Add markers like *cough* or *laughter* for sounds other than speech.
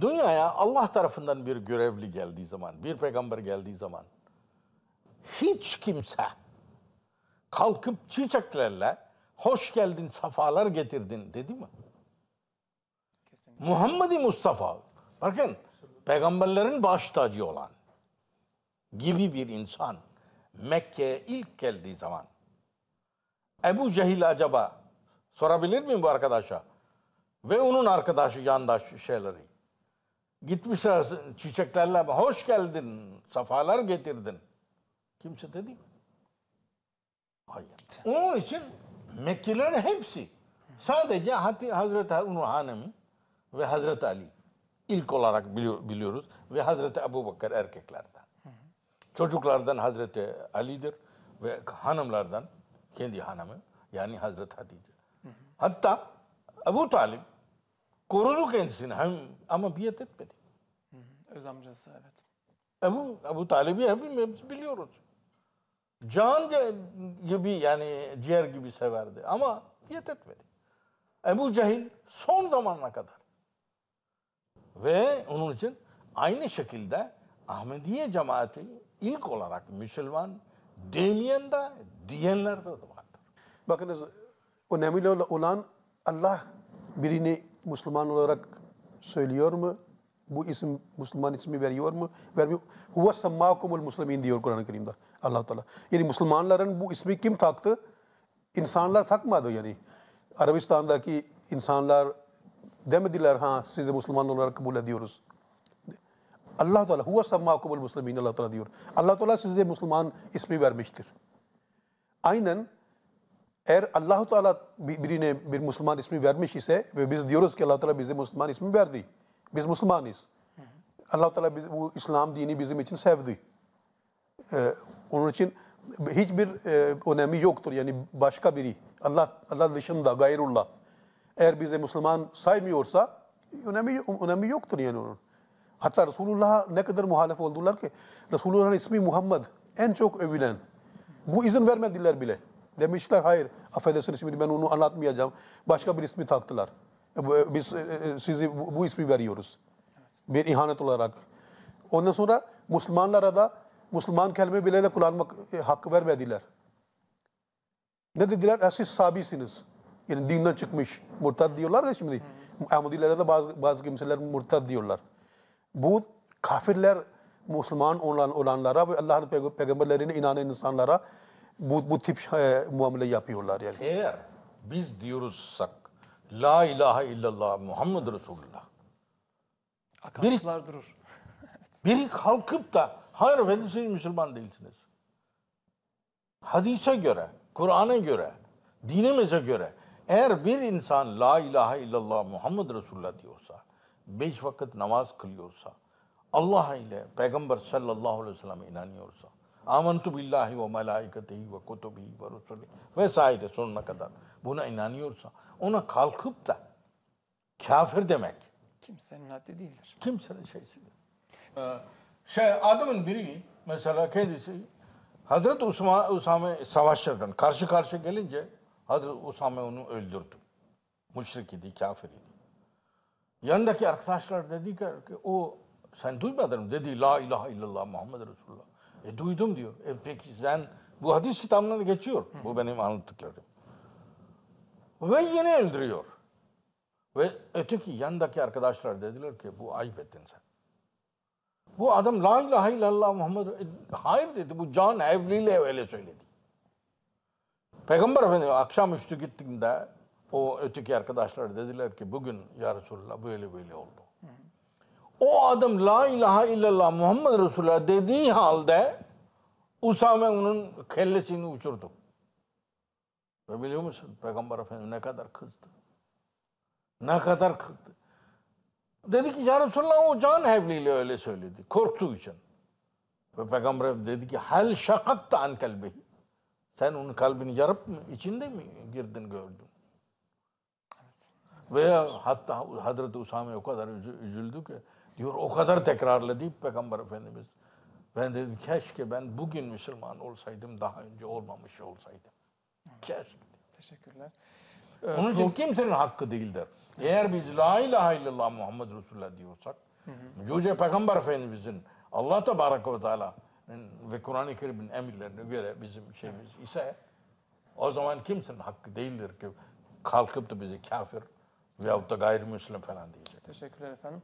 Dünyaya Allah tarafından bir görevli geldiği zaman, bir peygamber geldiği zaman hiç kimse kalkıp çiçeklerle hoş geldin, safalar getirdin dedi mi? Kesinlikle. Muhammed-i Mustafa. Bakın peygamberlerin baş tacı olan gibi bir insan Mekke'ye ilk geldiği zaman Ebu Cehil acaba sorabilir miyim bu arkadaşa? Ve onun arkadaşı, yandaş şeyleri. Gitmişler çiçeklerle hoş geldin, safalar getirdin. Kimse dedi mi? Hayır. Onun için Mekkelilerin hepsi sadece Hazreti Umru Hanım ve Hazreti Ali ilk olarak biliyoruz ve Hazreti Abu Bakır erkeklerden. Çocuklardan Hazreti Ali'dir ve hanımlardan kendi hanımı yani Hazreti Hatice. Hatta Abu Talib. Korudu kendisini hem, ama biat etmedi. Hı öz amcası evet. Ebu, Ebu Talib'i hepimiz biliyoruz. Can gibi yani ciğer gibi severdi ama biat etmedi. Ebu Cehil son zamana kadar. Ve onun için aynı şekilde Ahmediye cemaati ilk olarak Müslüman demeyen de diyenler de vardır. Bakınız önemli olan Allah birini Müslüman olarak söylüyor mu? Bu isim Müslüman ismi veriyor mu? Vermiyor. Huve semmâkumul muslimin diyor Kur'an-ı Kerim'de allah Teala. Yani Müslümanların bu ismi kim taktı? İnsanlar takmadı yani. Arabistan'daki insanlar demediler ha sizi Müslüman olarak kabul ediyoruz. Allah Teala huve semmâkumul muslimin Allah Teala diyor. Allah Teala size Müslüman ismi vermiştir. Aynen eğer Allahu Teala birine bir Müslüman ismi vermiş ise ve biz diyoruz ki Allah Teala bize Müslüman ismi verdi. Biz Müslümanız. Allah Teala biz, bu İslam dini bizim için sevdi. Ee, onun için hiçbir e, önemi yoktur. Yani başka biri. Allah Allah dışında gayrullah. Eğer bize Müslüman saymıyorsa önemi, önemi yoktur yani onun. Hatta Resulullah'a ne kadar muhalif oldular ki Resulullah'ın ismi Muhammed en çok övülen. Bu izin vermediler bile. Demişler hayır. Affedersiniz şimdi ben onu anlatmayacağım. Başka bir ismi taktılar. E, e, biz e, sizi bu ismi veriyoruz. Bir ihanet olarak. Ondan sonra Müslümanlara da Müslüman kelime bile de kullanmak hakkı vermediler. Ne dediler? E, siz sabisiniz. Yani dinden çıkmış. Murtad diyorlar ya şimdi. Ahmadilere de bazı, bazı kimseler murtad diyorlar. Bu kafirler Müslüman olan olanlara ve Allah'ın peygamberlerine inanan insanlara bu, bu tip e, muamele yapıyorlar yani. Eğer biz diyoruzsak La ilahe illallah Muhammed Resulullah. Akan sular durur. *laughs* biri kalkıp da hayır efendim siz Müslüman değilsiniz. Hadise göre, Kur'an'a göre, dinimize göre eğer bir insan La ilahe illallah Muhammed Resulullah diyorsa, beş vakit namaz kılıyorsa, Allah ile Peygamber sallallahu aleyhi ve sellem inanıyorsa, Amantu billahi ve melaiketehi ve kutubihi ve rusuli vesaire sonuna kadar. Buna inanıyorsa ona kalkıp da kafir demek. Kimsenin haddi değildir. Kimsenin şeysidir. Ee, şey adamın biri mesela kendisi Hazreti Usma Usame savaşçıdan karşı karşı gelince Hazreti Usame onu öldürdü. Müşrik idi, kafir idi. Yanındaki arkadaşlar dedi ki o sen duymadın mı? Dedi la ilahe illallah Muhammed Resulullah. E duydum diyor. E peki sen bu hadis kitabına geçiyor. Bu benim anlattıklarım. Ve yine öldürüyor. Ve öteki yandaki arkadaşlar dediler ki bu ayıp ettin sen. Bu adam la ilahe illallah Muhammed e, hayır dedi. Bu can Evli ile öyle söyledi. Peygamber Efendimiz akşamüstü gittiğinde o öteki arkadaşlar dediler ki bugün ya Resulallah böyle böyle oldu. O adam la ilahe illallah Muhammed Resulullah dediği halde Usame onun kellesini uçurdu. Ve biliyor musun Peygamber Efendimiz ne kadar kızdı. Ne kadar kızdı. Dedi ki ya Resulallah o can hevliyle öyle söyledi. Korktuğu için. Ve Peygamber Efendimiz dedi ki hel şakatta an kalbi. Sen onun kalbini yarıp mı, içinde mi girdin gördün? Evet. Veya hatta Hazreti Usame o kadar üzüldü ki Diyor o kadar tekrarladı değil Peygamber Efendimiz. Ben dedim keşke ben bugün Müslüman olsaydım daha önce olmamış olsaydım. Evet. Keşke. Teşekkürler. Ee, Onun için kimsenin hakkı değildir. Eğer biz la ilahe illallah Muhammed Resulullah diyorsak, hı hı. Yüce Peygamber Efendimizin Allah Tebaraka ve Teala ve Kur'an-ı Kerim'in emirlerine göre bizim şeyimiz evet. ise o zaman kimsenin hakkı değildir ki kalkıp da bizi kafir veyahut da gayrimüslim falan diyecek. Teşekkürler efendim.